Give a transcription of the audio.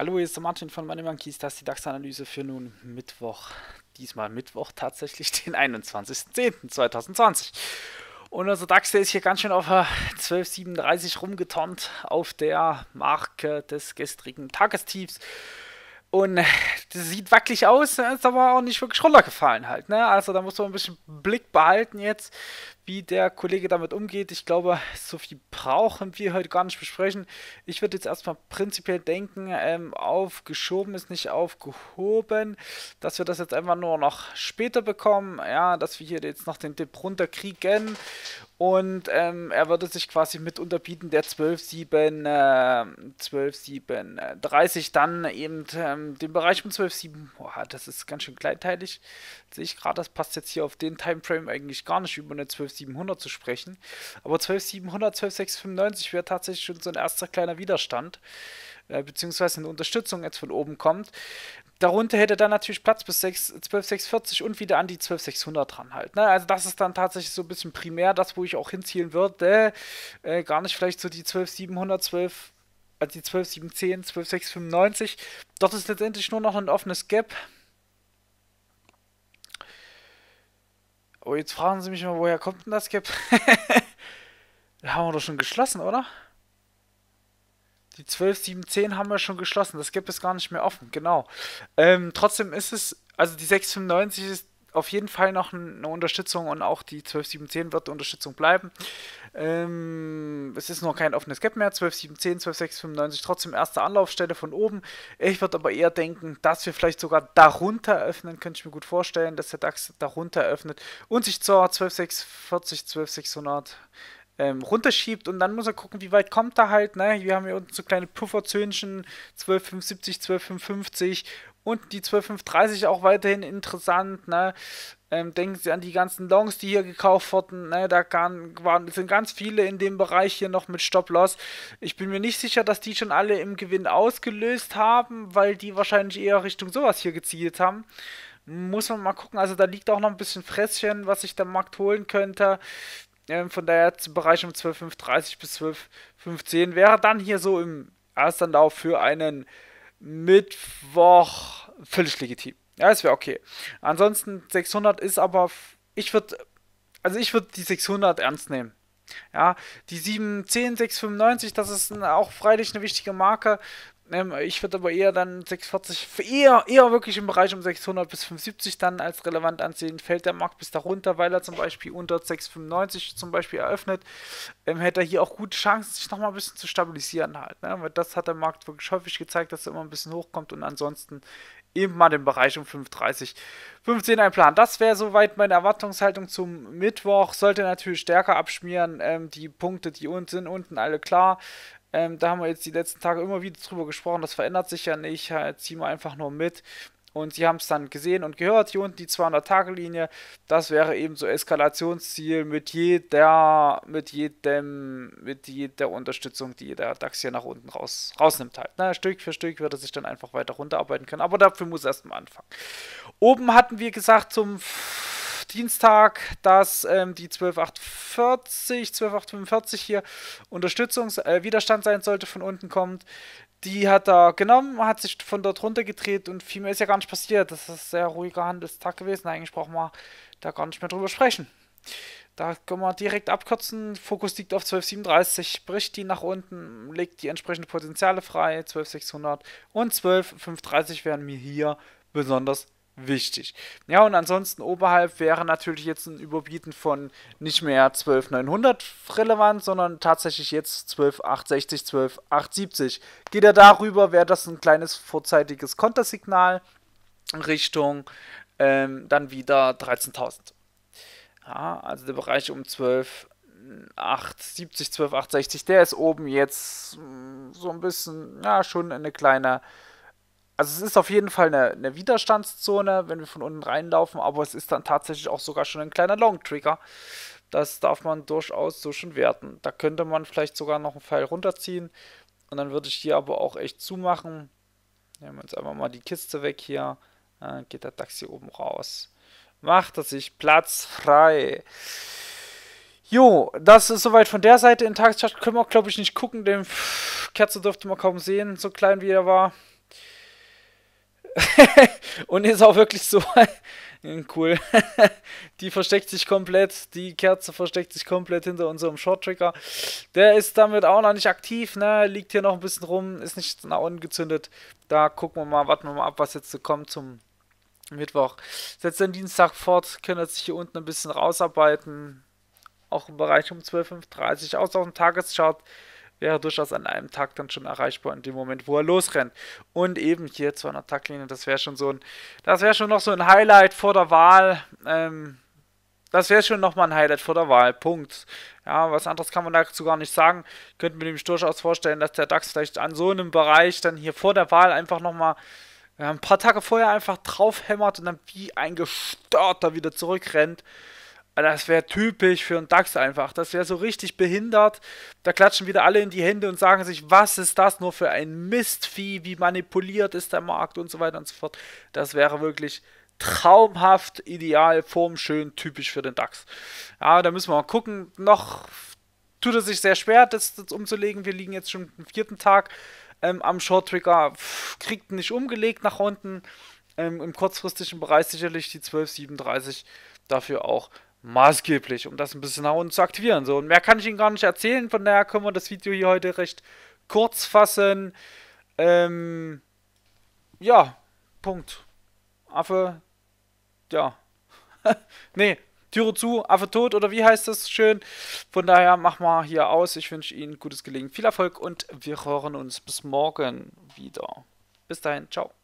Hallo, hier ist der Martin von Money Monkeys, das ist die DAX-Analyse für nun Mittwoch. Diesmal Mittwoch tatsächlich, den 21.10.2020. Und unser also DAX, der ist hier ganz schön auf 12,37 rumgetornt, auf der Marke des gestrigen Tagestiefs. Und das sieht wackelig aus, ist aber auch nicht wirklich runtergefallen halt. Ne? Also da muss man ein bisschen Blick behalten jetzt, wie der Kollege damit umgeht. Ich glaube, so viel brauchen wir heute gar nicht besprechen. Ich würde jetzt erstmal prinzipiell denken, ähm, aufgeschoben ist nicht aufgehoben, dass wir das jetzt einfach nur noch später bekommen, ja, dass wir hier jetzt noch den Dip runterkriegen und ähm, er würde sich quasi mit unterbieten der 12 äh, 12 30 äh, dann eben ähm, den Bereich um 12.7, Boah, das ist ganz schön kleinteilig. Sehe ich gerade, das passt jetzt hier auf den Timeframe eigentlich gar nicht über eine 12 12700 zu sprechen. Aber 12700, 12695 wäre tatsächlich schon so ein erster kleiner Widerstand, äh, beziehungsweise eine Unterstützung jetzt von oben kommt. Darunter hätte dann natürlich Platz bis 12640 und wieder an die 12600 dran halt. Ne? Also das ist dann tatsächlich so ein bisschen primär das, wo ich auch hinzielen würde. Äh, gar nicht vielleicht so die 12700, 12, also die 12710, 12695. Dort ist letztendlich nur noch ein offenes Gap. Oh, jetzt fragen Sie mich mal, woher kommt denn das Cap? da haben wir doch schon geschlossen, oder? Die 12710 haben wir schon geschlossen. Das Gap ist gar nicht mehr offen, genau. Ähm, trotzdem ist es, also die 695 ist auf jeden Fall noch eine Unterstützung und auch die 12710 wird Unterstützung bleiben. Ähm, es ist noch kein offenes Gap mehr. 12710, 12695 trotzdem erste Anlaufstelle von oben. Ich würde aber eher denken, dass wir vielleicht sogar darunter öffnen, könnte ich mir gut vorstellen, dass der DAX darunter öffnet und sich zur 12640, 12600 ähm, runterschiebt und dann muss er gucken, wie weit kommt er halt. Ne? Wir haben hier unten so kleine Pufferzöhnchen, 12,75, 12,55 und die 12,530 auch weiterhin interessant. Ne? Ähm, denken Sie an die ganzen Longs, die hier gekauft wurden. Ne? Da kann, waren, sind ganz viele in dem Bereich hier noch mit Stop-Loss. Ich bin mir nicht sicher, dass die schon alle im Gewinn ausgelöst haben, weil die wahrscheinlich eher Richtung sowas hier gezielt haben. Muss man mal gucken. Also da liegt auch noch ein bisschen Fresschen, was sich der Markt holen könnte. Ähm, von daher zum Bereich um 12,530 bis 12,15 wäre dann hier so im ersten Lauf für einen Mittwoch völlig legitim. Ja, es wäre okay. Ansonsten 600 ist aber, ich würde, also ich würde die 600 ernst nehmen. Ja, die 710, 695, das ist auch freilich eine wichtige Marke. Ne, ich würde aber eher dann 640, eher, eher wirklich im Bereich um 600 bis 570 dann als relevant ansehen. Fällt der Markt bis darunter, weil er zum Beispiel unter 695 zum Beispiel eröffnet, ähm, hätte er hier auch gute Chancen, sich nochmal ein bisschen zu stabilisieren halt. Ne? Weil das hat der Markt wirklich häufig gezeigt, dass er immer ein bisschen hochkommt und ansonsten eben mal den Bereich um 5,30, 15 einplanen. Das wäre soweit meine Erwartungshaltung zum Mittwoch. Sollte natürlich stärker abschmieren. Ähm, die Punkte, die unten sind, unten alle klar. Ähm, da haben wir jetzt die letzten Tage immer wieder drüber gesprochen, das verändert sich ja nicht, halt, ziehen wir einfach nur mit. Und sie haben es dann gesehen und gehört, hier unten die 200-Tage-Linie, das wäre eben so Eskalationsziel mit jeder, mit jedem, mit jeder Unterstützung, die der DAX hier nach unten raus, rausnimmt halt. Ne? Stück für Stück wird er sich dann einfach weiter runterarbeiten können, aber dafür muss er erstmal anfangen. Oben hatten wir gesagt, zum Dienstag, dass ähm, die 12840, 12845 hier Unterstützungswiderstand äh, sein sollte, von unten kommt. Die hat er genommen, hat sich von dort runtergedreht und viel mehr ist ja gar nicht passiert. Das ist ein sehr ruhiger Handelstag gewesen. Eigentlich brauchen wir da gar nicht mehr drüber sprechen. Da können wir direkt abkürzen. Fokus liegt auf 1237, bricht die nach unten, legt die entsprechenden Potenziale frei. 12600 und 12530 wären mir hier besonders wichtig. Ja, und ansonsten oberhalb wäre natürlich jetzt ein Überbieten von nicht mehr 12900 relevant, sondern tatsächlich jetzt 12860, 12870. Geht er darüber, wäre das ein kleines vorzeitiges Kontersignal Richtung ähm, dann wieder 13000. Ja, also der Bereich um 12 870, 12, der ist oben jetzt mm, so ein bisschen, ja, schon eine kleine also es ist auf jeden Fall eine, eine, Widerstandszone, wenn wir von unten reinlaufen, aber es ist dann tatsächlich auch sogar schon ein kleiner Long-Trigger. Das darf man durchaus so schon werten. Da könnte man vielleicht sogar noch einen Pfeil runterziehen und dann würde ich hier aber auch echt zumachen. Nehmen wir uns einfach mal die Kiste weg hier. Dann geht der Dax hier oben raus. Macht er sich Platz frei. Jo, das ist soweit von der Seite. In Tageschaft können wir, glaube ich, nicht gucken. Den Kerze durfte man kaum sehen, so klein wie er war und ist auch wirklich so cool. die versteckt sich komplett, die Kerze versteckt sich komplett hinter unserem Short Trigger. Der ist damit auch noch nicht aktiv, ne? Liegt hier noch ein bisschen rum, ist nicht nach unten gezündet. Da gucken wir mal, warten wir mal ab, was jetzt so kommt zum Mittwoch. Setzt den Dienstag fort, können sich hier unten ein bisschen rausarbeiten. Auch im Bereich um 12.35 Uhr, außer auf dem Tageschart wäre durchaus an einem Tag dann schon erreichbar in dem Moment, wo er losrennt. Und eben hier zu einer Tacklinie, das wäre schon so ein, das wäre schon noch so ein Highlight vor der Wahl. Ähm, das wäre schon nochmal ein Highlight vor der Wahl. Punkt. Ja, was anderes kann man dazu gar nicht sagen. Könnte mir nämlich durchaus vorstellen, dass der DAX vielleicht an so einem Bereich dann hier vor der Wahl einfach nochmal ein paar Tage vorher einfach draufhämmert und dann wie ein Gestörter wieder zurückrennt das wäre typisch für einen DAX einfach. Das wäre so richtig behindert. Da klatschen wieder alle in die Hände und sagen sich, was ist das nur für ein Mistvieh, wie manipuliert ist der Markt und so weiter und so fort. Das wäre wirklich traumhaft, ideal, formschön, typisch für den DAX. Ja, da müssen wir mal gucken. Noch tut es sich sehr schwer, das, das umzulegen. Wir liegen jetzt schon am vierten Tag ähm, am Short Trigger. kriegt nicht umgelegt nach unten. Ähm, Im kurzfristigen Bereich sicherlich die 1237 dafür auch maßgeblich, um das ein bisschen nach unten zu aktivieren. So, und mehr kann ich Ihnen gar nicht erzählen, von daher können wir das Video hier heute recht kurz fassen. Ähm, ja, Punkt. Affe, ja. nee, Türe zu, Affe tot oder wie heißt das schön? Von daher mach mal hier aus. Ich wünsche Ihnen gutes Gelingen, viel Erfolg und wir hören uns bis morgen wieder. Bis dahin, ciao.